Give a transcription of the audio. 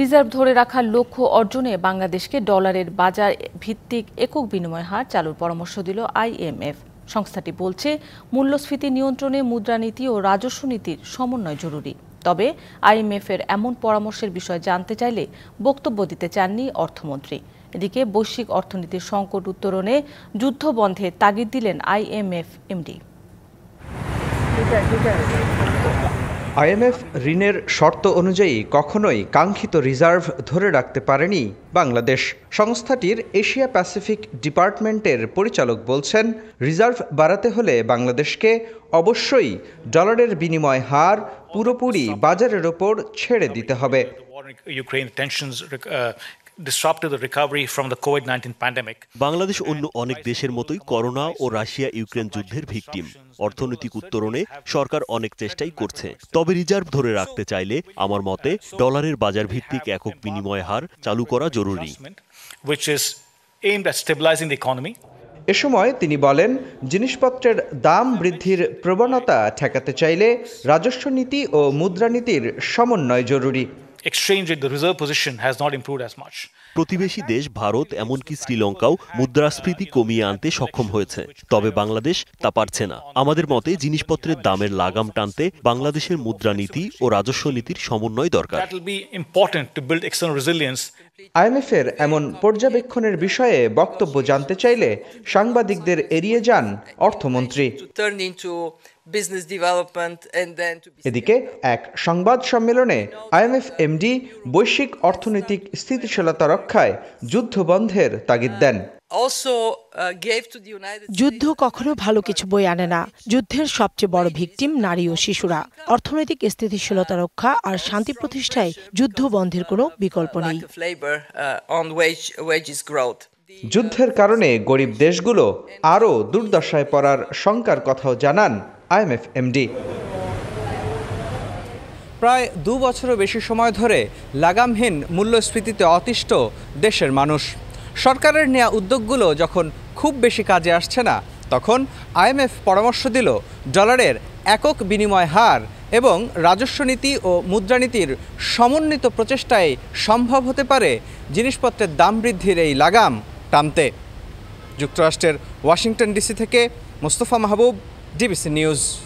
Reserve ধরে রাখার লক্ষ্য অর্জনে বাংলাদেশকে ডলারের বাজার ভিত্তিক একক বিনিময় হার চালুর পরামর্শ দিল আইএমএফ সংস্থাটি বলছে মূল্যস্ফীতি নিয়ন্ত্রণে মুদ্রানীতি ও রাজস্ব নীতির সমন্বয় জরুরি তবে আইএমএফের এমন পরামর্শের বিষয়ে জানতে চাইলে বক্তব্য দিতে চাননি অর্থমন্ত্রী এদিকে বৈশ্বিক অর্থনীতির সংকট উত্তরণে যুদ্ধ তাগিদ দিলেন আইএমএফ এমডি আইএমএফ ঋণের শর্ত অনুযায়ী কখনোই কাঙ্ক্ষিত রিজার্ভ ধরে রাখতে পারেনি বাংলাদেশ সংস্থাটির এশিয়া প্যাসিফিক ডিপার্টমেন্টের পরিচালক বলছেন রিজার্ভ বাড়াতে হলে বাংলাদেশকে অবশ্যই ডলারের বিনিময় হার পুরোপুরি বাজারের ওপর ছেড়ে দিতে হবে বাংলাদেশ অন্য অনেক দেশের মতোই করোনা ও রাশিয়া ইউক্রেন যুদ্ধের ভিকটিম অর্থনৈতিক উত্তরণে সরকার অনেক চেষ্টাই করছে তবে রিজার্ভ ধরে রাখতে চাইলে আমার মতে ডলারের বাজার ভিত্তিক একক বিনিময় হার চালু করা জরুরি এ সময় তিনি বলেন জিনিসপত্রের দাম বৃদ্ধির প্রবণতা ঠেকাতে চাইলে রাজস্ব নীতি ও মুদ্রানীতির সমন্বয় জরুরি exchange rate, the reserve position has not improved as much. প্রতিবেশী দেশ ভারত এমনকি শ্রীলঙ্কাও মুদ্রাস্ফীতি কমিয়ে আনতে সক্ষম হয়েছে তবে বাংলাদেশ তা পারছে না আমাদের মতে জিনিসপত্রের দামের লাগাম টানতে বাংলাদেশের মুদ্রানীতি ও রাজস্ব নীতির সমন্বয় দরকার আইএমএফ এর এমন পর্যবেক্ষণের বিষয়ে বক্তব্য জানতে চাইলে সাংবাদিকদের এড়িয়ে যান অর্থমন্ত্রী এদিকে এক সংবাদ সম্মেলনে আইএমএফ এমডি বৈশ্বিক অর্থনৈতিক স্থিতিশীলতা রক্ষায় যুদ্ধবন্ধের তাগিদ uh, দেন uh, যুদ্ধ কখনো ভালো কিছু বই আনে না যুদ্ধের সবচেয়ে বড় ভিকটিম নারী ও শিশুরা অর্থনৈতিক স্থিতিশীলতা রক্ষা আর শান্তি প্রতিষ্ঠায় যুদ্ধ বন্ধের কোনো বিকল্প নেই uh, যুদ্ধের কারণে গরিব দেশগুলো আরও দুর্দশায় পড়ার শঙ্কার কথাও জানান আইএমএফ এমডি প্রায় দু বছরও বেশি সময় ধরে লাগামহীন মূল্যস্ফীতিতে অতিষ্ঠ দেশের মানুষ সরকারের নেয়া উদ্যোগগুলো যখন খুব বেশি কাজে আসছে না তখন আইএমএফ পরামর্শ দিল ডলারের একক বিনিময় হার এবং রাজস্ব নীতি ও মুদ্রানীতির সমন্বিত প্রচেষ্টায় সম্ভব হতে পারে জিনিসপত্রের দাম বৃদ্ধির এই লাগাম টানতে যুক্তরাষ্ট্রের ওয়াশিংটন ডিসি থেকে মোস্তফা মাহবুব DBC News